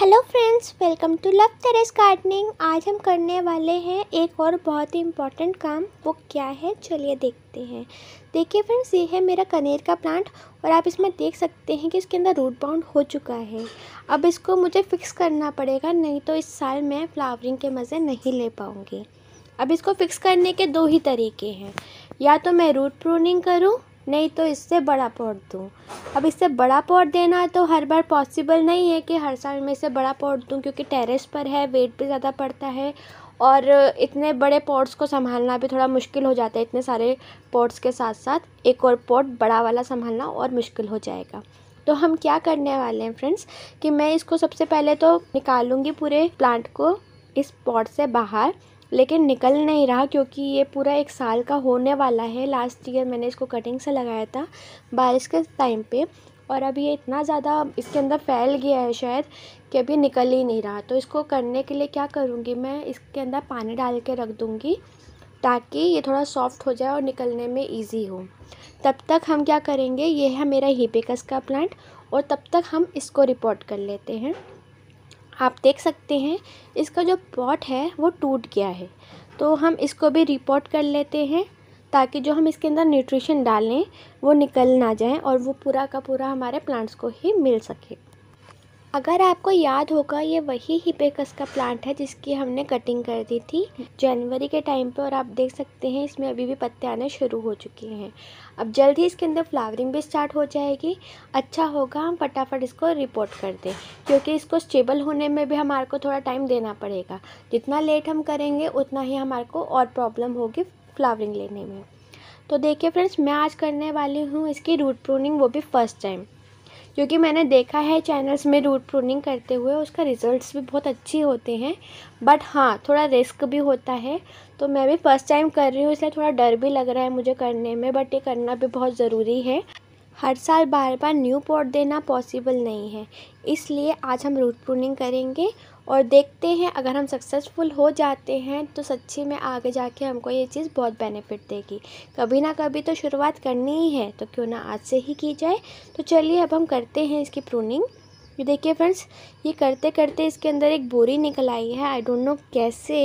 hello friends welcome to love terrace gardening आज हम करने वाले हैं एक और बहुत ही इम्पॉर्टेंट काम वो क्या है चलिए देखते हैं देखिए फ्रेंड्स ये है मेरा कनेर का प्लांट और आप इसमें देख सकते हैं कि इसके अंदर रूट बाउंड हो चुका है अब इसको मुझे फ़िक्स करना पड़ेगा नहीं तो इस साल मैं फ्लावरिंग के मज़े नहीं ले पाऊँगी अब इसको फ़िक्स करने के दो ही तरीके हैं या तो मैं रूट प्रूनिंग करूँ नहीं तो इससे बड़ा पॉट दूँ अब इससे बड़ा पॉट देना तो हर बार पॉसिबल नहीं है कि हर साल मैं इससे बड़ा पॉट दूँ क्योंकि टेरेस पर है वेट भी ज़्यादा पड़ता है और इतने बड़े पॉट्स को संभालना भी थोड़ा मुश्किल हो जाता है इतने सारे पॉट्स के साथ साथ एक और पॉट बड़ा वाला संभालना और मुश्किल हो जाएगा तो हम क्या करने वाले हैं फ्रेंड्स कि मैं इसको सबसे पहले तो निकालूंगी पूरे प्लांट को इस पॉट से बाहर लेकिन निकल नहीं रहा क्योंकि ये पूरा एक साल का होने वाला है लास्ट ईयर मैंने इसको कटिंग से लगाया था बारिश के टाइम पे और अभी ये इतना ज़्यादा इसके अंदर फैल गया है शायद कि अभी निकल ही नहीं रहा तो इसको करने के लिए क्या करूँगी मैं इसके अंदर पानी डाल के रख दूँगी ताकि ये थोड़ा सॉफ्ट हो जाए और निकलने में ईजी हो तब तक हम क्या करेंगे ये है मेरा हीपेकस का प्लांट और तब तक हम इसको रिपोर्ट कर लेते हैं आप देख सकते हैं इसका जो पॉट है वो टूट गया है तो हम इसको भी रिपोर्ट कर लेते हैं ताकि जो हम इसके अंदर न्यूट्रिशन डालें वो निकल ना जाए और वो पूरा का पूरा हमारे प्लांट्स को ही मिल सके अगर आपको याद होगा ये वही हिपेकस का प्लांट है जिसकी हमने कटिंग कर दी थी जनवरी के टाइम पे और आप देख सकते हैं इसमें अभी भी पत्ते आने शुरू हो चुके हैं अब जल्द ही इसके अंदर फ्लावरिंग भी स्टार्ट हो जाएगी अच्छा होगा हम फटाफट इसको रिपोर्ट कर दें क्योंकि इसको स्टेबल होने में भी हमारे को थोड़ा टाइम देना पड़ेगा जितना लेट हम करेंगे उतना ही हमारे को और प्रॉब्लम होगी फ्लावरिंग लेने में तो देखिए फ्रेंड्स मैं आज करने वाली हूँ इसकी रूट प्रूनिंग वो भी फर्स्ट टाइम क्योंकि मैंने देखा है चैनल्स में रूट प्रूनिंग करते हुए उसका रिज़ल्ट्स भी बहुत अच्छे होते हैं बट हाँ थोड़ा रिस्क भी होता है तो मैं भी फ़र्स्ट टाइम कर रही हूँ इसलिए थोड़ा डर भी लग रहा है मुझे करने में बट ये करना भी बहुत ज़रूरी है हर साल बार बार न्यू पॉट देना पॉसिबल नहीं है इसलिए आज हम रूट प्रूनिंग करेंगे और देखते हैं अगर हम सक्सेसफुल हो जाते हैं तो सच्ची में आगे जाके हमको ये चीज़ बहुत बेनिफिट देगी कभी ना कभी तो शुरुआत करनी ही है तो क्यों ना आज से ही की जाए तो चलिए अब हम करते हैं इसकी प्रूनिंग ये देखिए फ्रेंड्स ये करते करते इसके अंदर एक बोरी निकल आई है आई डोंट नो कैसे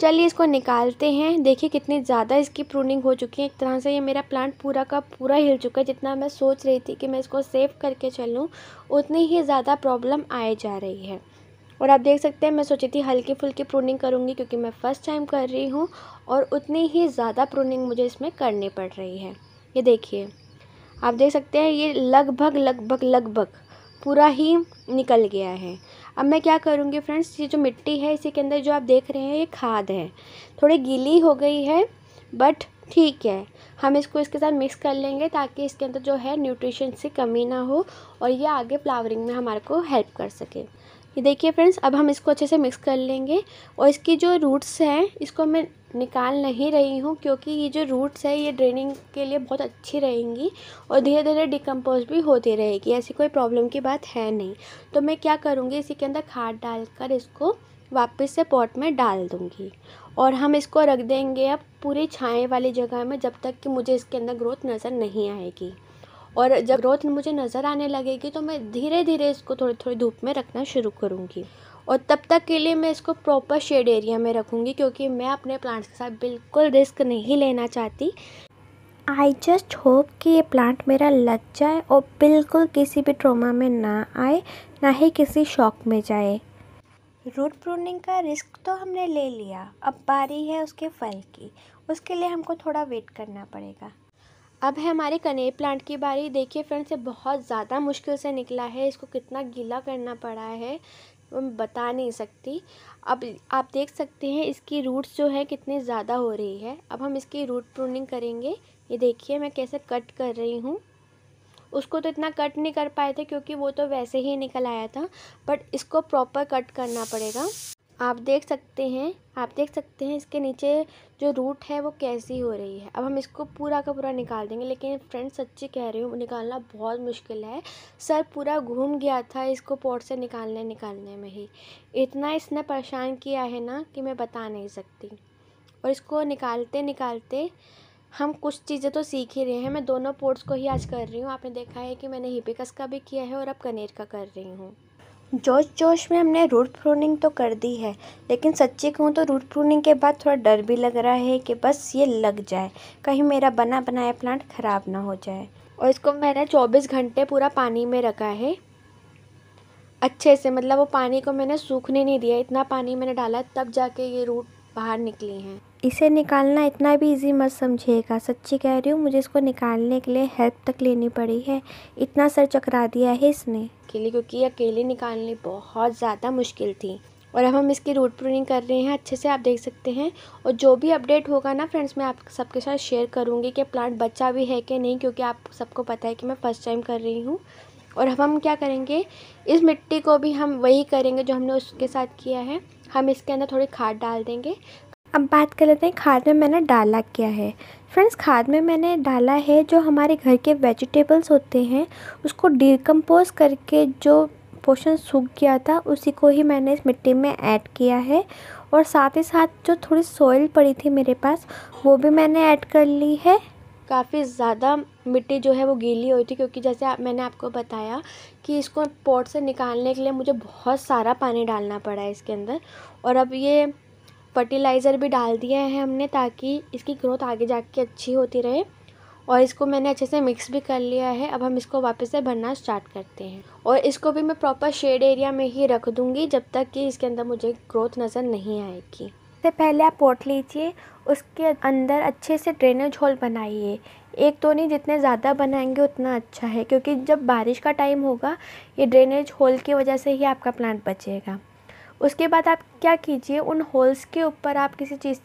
चलिए इसको निकालते हैं देखिए कितनी ज़्यादा इसकी प्रूनिंग हो चुकी है एक तरह से ये मेरा प्लांट पूरा का पूरा हिल चुका है जितना मैं सोच रही थी कि मैं इसको सेव करके चलूँ उतनी ही ज़्यादा प्रॉब्लम आए जा रही है और आप देख सकते हैं मैं सोची थी हल्की फुल्की प्रूनिंग करूँगी क्योंकि मैं फ़र्स्ट टाइम कर रही हूँ और उतनी ही ज़्यादा प्रूनिंग मुझे इसमें करनी पड़ रही है ये देखिए आप देख सकते हैं ये लगभग लगभग लगभग पूरा ही निकल गया है अब मैं क्या करूँगी फ्रेंड्स ये जो मिट्टी है इसी के अंदर जो आप देख रहे हैं ये खाद है थोड़ी गीली हो गई है बट ठीक है हम इसको इसके साथ मिक्स कर लेंगे ताकि इसके अंदर जो है न्यूट्रिशन से कमी ना हो और ये आगे फ्लावरिंग में हमारे को हेल्प कर सके ये देखिए फ्रेंड्स अब हम इसको अच्छे से मिक्स कर लेंगे और इसकी जो रूट्स हैं इसको हमें निकाल नहीं रही हूँ क्योंकि ये जो रूट्स है ये ड्रेनिंग के लिए बहुत अच्छी रहेंगी और धीरे धीरे डिकम्पोज भी होती रहेगी ऐसी कोई प्रॉब्लम की बात है नहीं तो मैं क्या करूँगी इसी के अंदर खाद डालकर इसको वापस से पॉट में डाल दूँगी और हम इसको रख देंगे अब पूरी छाए वाली जगह में जब तक कि मुझे इसके अंदर ग्रोथ नज़र नहीं आएगी और जब ग्रोथ मुझे नज़र आने लगेगी तो मैं धीरे धीरे इसको थोड़ी थोड़ी धूप में रखना शुरू करूँगी और तब तक के लिए मैं इसको प्रॉपर शेड एरिया में रखूँगी क्योंकि मैं अपने प्लांट्स के साथ बिल्कुल रिस्क नहीं लेना चाहती आई जस्ट होप कि ये प्लांट मेरा लग जाए और बिल्कुल किसी भी ट्रोमा में ना आए ना ही किसी शॉक में जाए रूट प्रूनिंग का रिस्क तो हमने ले लिया अब बारी है उसके फल की उसके लिए हमको थोड़ा वेट करना पड़ेगा अब है हमारे कनेर प्लांट की बारी देखिए फ्रेंड्स ये बहुत ज़्यादा मुश्किल से निकला है इसको कितना गीला करना पड़ा है वो मैं बता नहीं सकती अब आप देख सकते हैं इसकी रूट्स जो है कितने ज़्यादा हो रही है अब हम इसकी रूट प्रूनिंग करेंगे ये देखिए मैं कैसे कट कर रही हूँ उसको तो इतना कट नहीं कर पाए थे क्योंकि वो तो वैसे ही निकल आया था बट इसको प्रॉपर कट करना पड़ेगा आप देख सकते हैं आप देख सकते हैं इसके नीचे जो रूट है वो कैसी हो रही है अब हम इसको पूरा का पूरा निकाल देंगे लेकिन फ्रेंड्स सच्ची कह रही हूँ निकालना बहुत मुश्किल है सर पूरा घूम गया था इसको पोर्ट से निकालने निकालने में ही इतना इसने परेशान किया है ना कि मैं बता नहीं सकती और इसको निकालते निकालते हम कुछ चीज़ें तो सीख ही रहे हैं मैं दोनों पोर्ट्स को ही आज कर रही हूँ आपने देखा है कि मैंने हिपिकस का भी किया है और अब कनेर का कर रही हूँ जोश जोश में हमने रूट प्रूनिंग तो कर दी है लेकिन सच्ची कहूँ तो रूट प्रूनिंग के बाद थोड़ा डर भी लग रहा है कि बस ये लग जाए कहीं मेरा बना बनाया प्लांट ख़राब ना हो जाए और इसको मैंने 24 घंटे पूरा पानी में रखा है अच्छे से मतलब वो पानी को मैंने सूखने नहीं दिया इतना पानी मैंने डाला तब जाके ये रूट बाहर निकली हैं इसे निकालना इतना भी इजी मत समझिएगा सच्ची कह रही हूँ मुझे इसको निकालने के लिए हेल्प तक लेनी पड़ी है इतना सर चकरा दिया है इसने अकेले क्योंकि अकेले निकालने बहुत ज़्यादा मुश्किल थी और अब हम इसकी रूट प्रूनिंग कर रहे हैं अच्छे से आप देख सकते हैं और जो भी अपडेट होगा ना फ्रेंड्स मैं आप सबके साथ शेयर करूँगी कि प्लांट बच्चा भी है कि नहीं क्योंकि आप सबको पता है कि मैं फ़र्स्ट टाइम कर रही हूँ और अब हम क्या करेंगे इस मिट्टी को भी हम वही करेंगे जो हमने उसके साथ किया है हम इसके अंदर थोड़ी खाद डाल देंगे अब बात कर लेते हैं खाद में मैंने डाला क्या है फ्रेंड्स खाद में मैंने डाला है जो हमारे घर के वेजिटेबल्स होते हैं उसको डिकम्पोज करके जो पोषण सूख गया था उसी को ही मैंने इस मिट्टी में ऐड किया है और साथ ही साथ जो थोड़ी सॉइल पड़ी थी मेरे पास वो भी मैंने ऐड कर ली है काफ़ी ज़्यादा मिट्टी जो है वो गीली हुई थी क्योंकि जैसे आप मैंने आपको बताया कि इसको पॉट से निकालने के लिए मुझे बहुत सारा पानी डालना पड़ा है इसके अंदर और अब ये फ़र्टिलाइज़र भी डाल दिया है हमने ताकि इसकी ग्रोथ आगे जाके अच्छी होती रहे और इसको मैंने अच्छे से मिक्स भी कर लिया है अब हम इसको वापस से भरना स्टार्ट करते हैं और इसको भी मैं प्रॉपर शेड एरिया में ही रख दूँगी जब तक कि इसके अंदर मुझे ग्रोथ नज़र नहीं आएगी सबसे पहले आप पोट लीजिए उसके अंदर अच्छे से ड्रेनेज होल बनाइए एक तो नहीं जितने ज़्यादा बनाएंगे उतना अच्छा है क्योंकि जब बारिश का टाइम होगा ये ड्रेनेज होल की वजह से ही आपका प्लांट बचेगा उसके बाद आप क्या कीजिए उन होल्स के ऊपर आप किसी चीज़